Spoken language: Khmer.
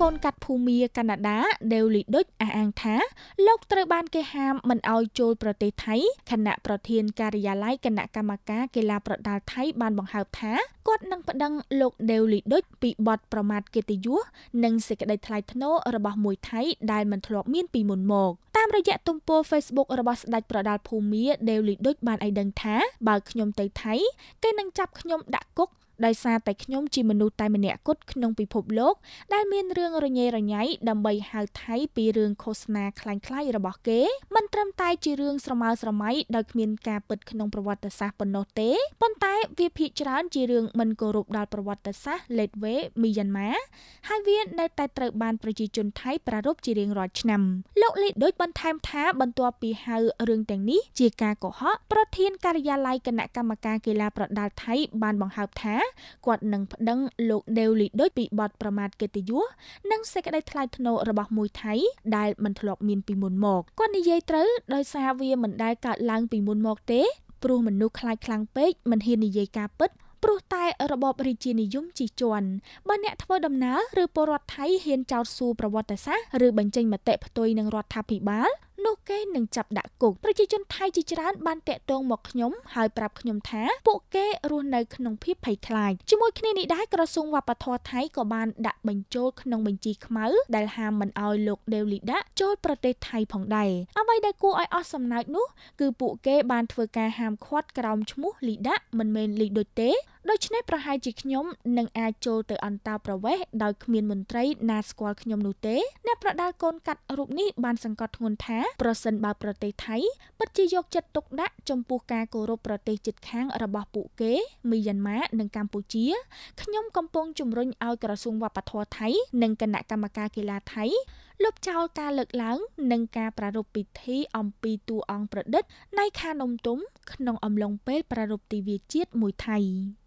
កូនកាត់ភូមាកាណាដាដេវលីដុចអះអាងថា លោកត្រូវបាន គេហាមមិនឲ្យចូលប្រទេសថៃខណៈប្រធានការិយាល័យគណៈកម្មការកីឡាប្រដាល់ថៃបានបង្ហើបថាគាត់នឹងប្តឹងលោកដេវលីដុចពីបទប្រមាថកិត្តិយសនិងសេចក្តីថ្លៃថ្នូររបស់មួយថៃដែលមិនធ្លាប់មានពីមុនមកតាមរយៈទំព័រ Facebook របស់ស្ដេចប្រដាល់ភូមាដេវលីដុចបានឲ្យដឹងថាបើខ្ញុំទៅថៃគេនឹងចាប់ខ្ញុំដាក់គុកដោយសារតែខ្ញុំជាមនុស្សតែម្នាក់គត់ក្នុងពិភពលោកដែលមានរឿងរញ៉េរញ៉ៃដើម្បីហៅថៃពីរឿងឃោសនាคล้ายៗរបស់គេមិនត្រឹមតែជារឿងស្រមើស្រមៃដោយគ្មានការពិតក្នុងប្រវត្តិសាស្ត្រប៉ុណ្ណោះទេប៉ុន្តែវាភាគច្រើនជារឿងមិនគោរពដល់ប្រវត្តិសាស្ត្រ Ledwe មីយ៉ាន់ម៉ាហើយវានៅតែត្រូវបានប្រជាជនថៃប្រារព្ធជារៀងរាល់ឆ្នាំលោកលីដូចបន្ថែមថាបន្ទាប់ពីហៅរឿងទាំងនេះជាការកុហកប្រធានការិយាល័យគណៈកម្មការកីឡាប្រដាល់ថៃបានបង្ហើបថាគាត់នឹងប្តឹងលោកដេវលីដូចពីបទប្រមាថកិត្តិយសនិងសេចក្តីថ្លៃថ្នូររបស់មួយថៃដែលមិនធ្លាប់មានពីមុនមកគាត់និយាយត្រូវដោយសារវាមិនដែលកើតឡើងពីមុនមកទេព្រោះមនុស្សខ្លាចខ្លាំងពេកមិនហ៊ាននិយាយការពិតព្រោះតែរបបរាជានិយមជិះជាន់បើអ្នកធ្វើដំណើរឬពលរដ្ឋថៃហ៊ានចោទសួរប្រវត្តិសាស្ត្រឬបញ្ចេញមតិផ្ទុយនឹងរដ្ឋាភិបាលនោះគេនឹងចាប់ដាក់គុកប្រជាជនថៃជាច្រើនបានតាក់ទងមកខ្ញុំ ហើយប្រាប់ខ្ញុំថា ពួកគេរស់នៅក្នុងភាពភ័យខ្លាចជាមួយគ្នានេះដែរក្រសួងវប្បធម៌ថៃក៏បានដាក់បញ្ចូលក្នុងបញ្ជីខ្មៅដែលហាមមិនអោយលោកដេវលីដាចូលប្រទេសថៃផងដែរអ្វីដែលគួរឲ្យអស់សំណើចនោះ គឺពួកគេ បានធ្វើការហាមឃាត់ក្រោមឈ្មោះលីដាមិនមែនលីដូចទេដូច្នេះប្រហែលជាខ្ញុំនឹងអាចចូលទៅអន្តរប្រវេសដោយគ្មានមន្ត្រីណាស្គាល់ខ្ញុំនោះទេអ្នកប្រដាល់កូនកាត់រូបនេះបានសង្កត់ធ្ងន់ថាប្រសិនបើប្រទេសថៃពិតជាយកចិត្តទុកដាក់ចំពោះការគោរពប្រទេសជិតខាងរបស់ពួកគេមីយ៉ាន់ម៉ានិងកម្ពុជាខ្ញុំកំពុងជំរុញឲ្យក្រសួងវប្បធម៌ថៃ និងគណៈកម្មការកីឡាថៃលុបចោលការលើកឡើង និងការប្រារព្ធពិធីអំពីតួអង្គប្រឌិតនៃខានំទុំក្នុងអំឡុងពេលប្រារព្ធទិវាជាតិមួយថៃ។